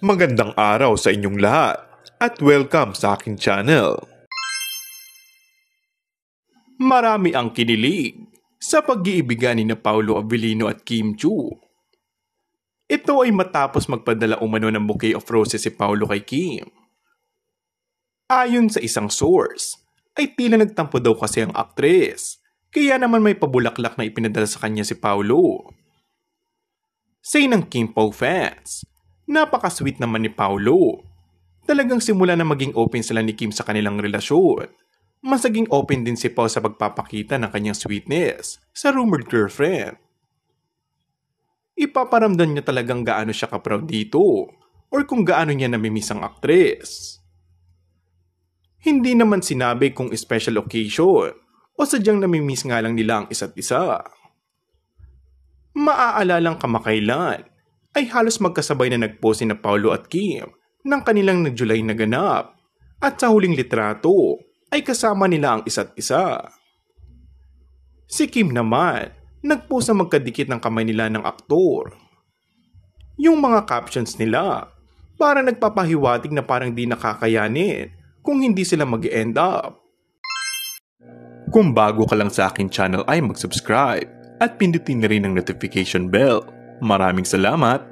Magandang araw sa inyong lahat at welcome sa akin channel. Marami ang kinilig sa pag-iibigan ni na Paolo Avellino at Kim Chu. Ito ay matapos magpadala umano ng bouquet of roses si Paolo kay Kim. Ayon sa isang source, ay tila nagtampo daw kasi ang aktres. Kaya naman may pabulaklak na ipinadala sa kanya si Paolo. Say ng Kim Pao fans, Napaka-sweet naman ni Paolo. Talagang simula na maging open sila ni Kim sa kanilang relasyon. Mas naging open din si Pao sa pagpapakita ng kanyang sweetness sa rumored girlfriend. Ipaparamdam niya talagang gaano siya kaproud dito or kung gaano niya namimiss ang aktres. Hindi naman sinabi kung special occasion o sadyang namimiss nga lang nila ang isa't isa. Maaalalang kamakailan ay halos magkasabay na nagpose na Paolo at Kim ng kanilang na July na ganap at sa huling litrato ay kasama nila ang isa't isa. Si Kim naman nagpose na magkadikit ng kamay nila ng aktor. Yung mga captions nila para nagpapahiwatig na parang di nakakayanin kung hindi sila mag end up. Kung bago ka lang sa akin channel ay mag-subscribe at pindutin na rin ang notification bell. Maraming salamat!